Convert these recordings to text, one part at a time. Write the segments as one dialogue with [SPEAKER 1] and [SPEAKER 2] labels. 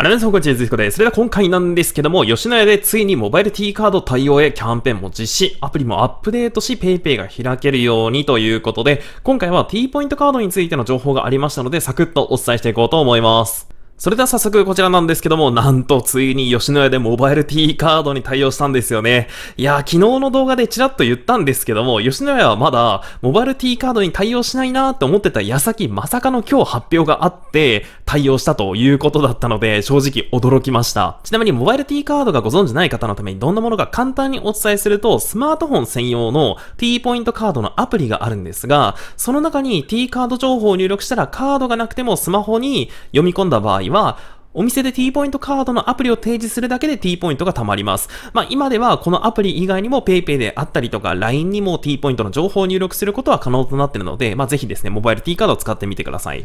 [SPEAKER 1] あれです、ん、こちずです。それでは今回なんですけども、吉野家でついにモバイル T カード対応へキャンペーンも実施、アプリもアップデートし、PayPay が開けるようにということで、今回は T ポイントカードについての情報がありましたので、サクッとお伝えしていこうと思います。それでは早速こちらなんですけども、なんとついに吉野家でモバイル T カードに対応したんですよね。いやー、昨日の動画でちらっと言ったんですけども、吉野家はまだモバイル T カードに対応しないなーって思ってた矢先、まさかの今日発表があって、対応したということだったので、正直驚きました。ちなみにモバイル T カードがご存知ない方のためにどんなものか簡単にお伝えすると、スマートフォン専用の T ポイントカードのアプリがあるんですが、その中に T カード情報を入力したらカードがなくてもスマホに読み込んだ場合は、お店で T ポイントカードのアプリを提示するだけで T ポイントが貯まります。まあ、今ではこのアプリ以外にも PayPay であったりとか LINE にも T ポイントの情報を入力することは可能となっているので、まあ、ぜひですね、モバイル T カードを使ってみてください。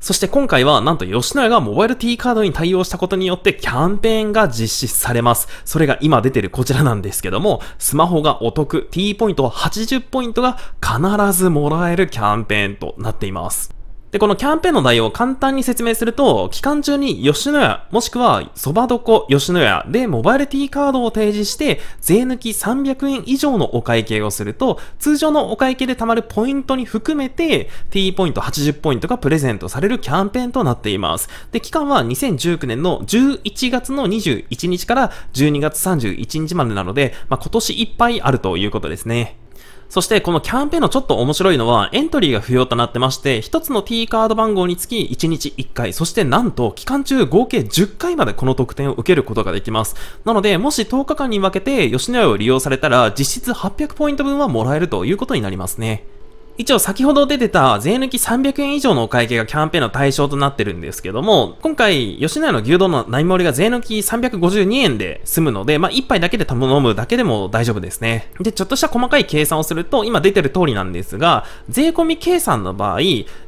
[SPEAKER 1] そして今回はなんと吉野家がモバイル T カードに対応したことによってキャンペーンが実施されます。それが今出てるこちらなんですけども、スマホがお得、T ポイントは80ポイントが必ずもらえるキャンペーンとなっています。で、このキャンペーンの内容を簡単に説明すると、期間中に吉野家、もしくは蕎麦床吉野家でモバイル T カードを提示して、税抜き300円以上のお会計をすると、通常のお会計で貯まるポイントに含めて、T ポイント80ポイントがプレゼントされるキャンペーンとなっています。で、期間は2019年の11月の21日から12月31日までなので、まあ、今年いっぱいあるということですね。そしてこのキャンペーンのちょっと面白いのはエントリーが不要となってまして、1つの T カード番号につき1日1回、そしてなんと期間中合計10回までこの特典を受けることができます。なので、もし10日間に分けて吉野家を利用されたら実質800ポイント分はもらえるということになりますね。一応先ほど出てた税抜き300円以上のお会計がキャンペーンの対象となってるんですけども、今回、吉野家の牛丼の内盛りが税抜き352円で済むので、まあ、一杯だけで頼むだけでも大丈夫ですね。で、ちょっとした細かい計算をすると、今出てる通りなんですが、税込み計算の場合、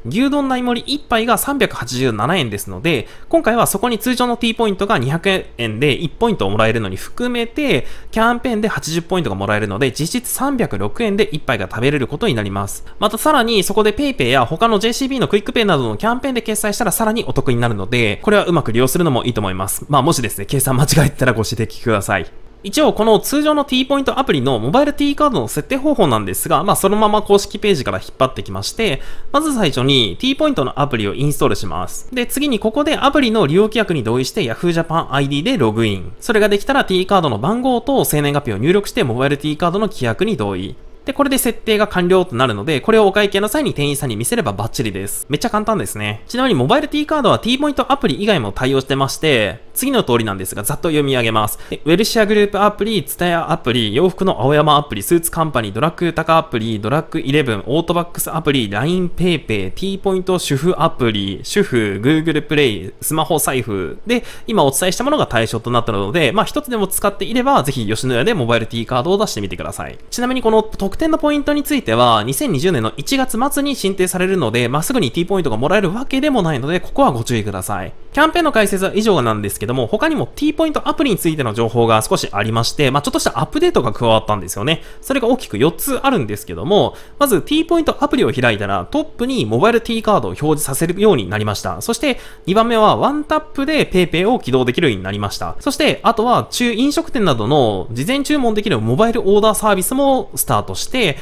[SPEAKER 1] 牛丼内盛り1杯が387円ですので、今回はそこに通常の T ポイントが200円で1ポイントをもらえるのに含めて、キャンペーンで80ポイントがもらえるので、実質306円で1杯が食べれることになります。またさらにそこで PayPay や他の JCB のクイックペイなどのキャンペーンで決済したらさらにお得になるので、これはうまく利用するのもいいと思います。まあもしですね、計算間違えてたらご指摘ください。一応この通常の T ポイントアプリのモバイル T カードの設定方法なんですが、まあそのまま公式ページから引っ張ってきまして、まず最初に T ポイントのアプリをインストールします。で、次にここでアプリの利用規約に同意して Yahoo Japan ID でログイン。それができたら T カードの番号と生年月日を入力してモバイル T カードの規約に同意。で、これで設定が完了となるので、これをお会計の際に店員さんに見せればバッチリです。めっちゃ簡単ですね。ちなみにモバイル T カードは T ポイントアプリ以外も対応してまして、次の通りなんですが、ざっと読み上げます。ウェルシアグループアプリ、ツタヤアプリ、洋服の青山アプリ、スーツカンパニー、ドラッグタカアプリ、ドラッグイレブン、オートバックスアプリ、LINE ペイペイ、T ポイント主婦アプリ、主婦、Google プレイ、スマホ財布で、今お伝えしたものが対象となったので、まあ一つでも使っていれば、ぜひ吉野家でモバイル T カードを出してみてください。ちなみにこの特典のポイントについては、2020年の1月末に申請されるので、まあ、すぐに T ポイントがもらえるわけでもないので、ここはご注意ください。キャンペーンの解説は以上なんですけど、ども、他にも T ポイントアプリについての情報が少しありまして、まあ、ちょっとしたアップデートが加わったんですよね。それが大きく4つあるんですけども、まず T ポイントアプリを開いたら、トップにモバイル T カードを表示させるようになりました。そして、2番目はワンタップで PayPay を起動できるようになりました。そして、あとは、中飲食店などの事前注文できるモバイルオーダーサービスもスタートして、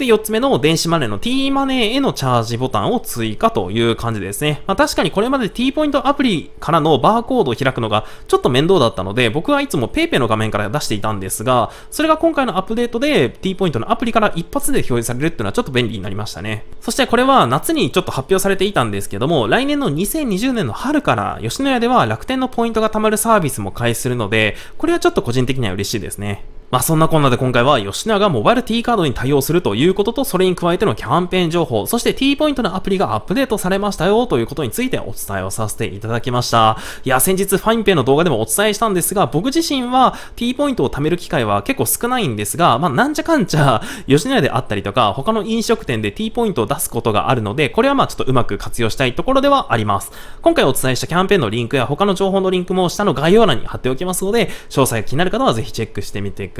[SPEAKER 1] で、4つ目の電子マネーの t マネーへのチャージボタンを追加という感じですね。まあ、確かにこれまで t ポイントアプリからのバーコードを開くのがちょっと面倒だったので、僕はいつも PayPay の画面から出していたんですが、それが今回のアップデートで t ポイントのアプリから一発で表示されるっていうのはちょっと便利になりましたね。そしてこれは夏にちょっと発表されていたんですけども、来年の2020年の春から吉野家では楽天のポイントが貯まるサービスも開始するので、これはちょっと個人的には嬉しいですね。まあそんなこんなで今回は吉永がモバイル T カードに対応するということと、それに加えてのキャンペーン情報、そして T ポイントのアプリがアップデートされましたよということについてお伝えをさせていただきました。いや、先日ファインペイの動画でもお伝えしたんですが、僕自身は T ポイントを貯める機会は結構少ないんですが、まあなんじゃかんじゃ、吉永であったりとか、他の飲食店で T ポイントを出すことがあるので、これはまあちょっとうまく活用したいところではあります。今回お伝えしたキャンペーンのリンクや他の情報のリンクも下の概要欄に貼っておきますので、詳細が気になる方はぜひチェックしてみてください。